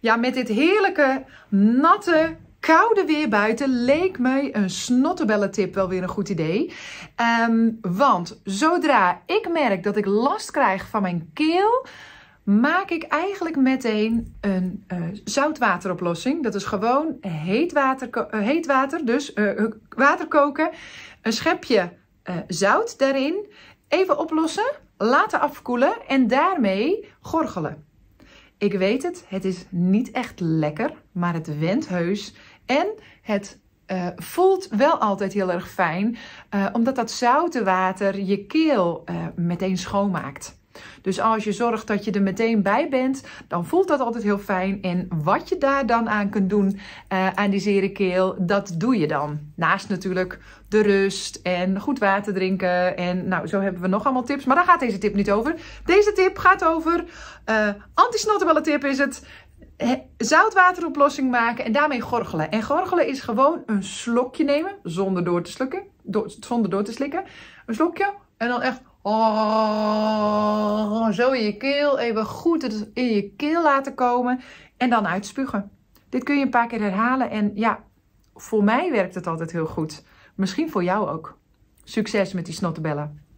Ja, met dit heerlijke, natte, koude weer buiten leek mij een snottebellentip wel weer een goed idee. Ehm, want zodra ik merk dat ik last krijg van mijn keel, maak ik eigenlijk meteen een eh, zoutwateroplossing. Dat is gewoon heet water, eh, heet water dus uh, water koken, een schepje zout daarin, even oplossen, laten afkoelen en daarmee gorgelen. Ik weet het, het is niet echt lekker, maar het went heus. En het eh, voelt wel altijd heel erg fijn, eh, omdat dat zoute water je keel eh, meteen schoonmaakt. Dus als je zorgt dat je er meteen bij bent, dan voelt dat altijd heel fijn. En wat je daar dan aan kunt doen, eh, aan die zere keel, dat doe je dan. Naast natuurlijk de rust en goed water drinken. En nou, zo hebben we nog allemaal tips. Maar daar gaat deze tip niet over. Deze tip gaat over, uh, eh, antisnotterbellen tip is het, zoutwateroplossing maken en daarmee gorgelen. En gorgelen is gewoon een slokje nemen zonder door te, slikken, zonder door te slikken. Een slokje en dan echt... Oh, zo in je keel, even goed in je keel laten komen en dan uitspugen. Dit kun je een paar keer herhalen en ja, voor mij werkt het altijd heel goed. Misschien voor jou ook. Succes met die snottebellen.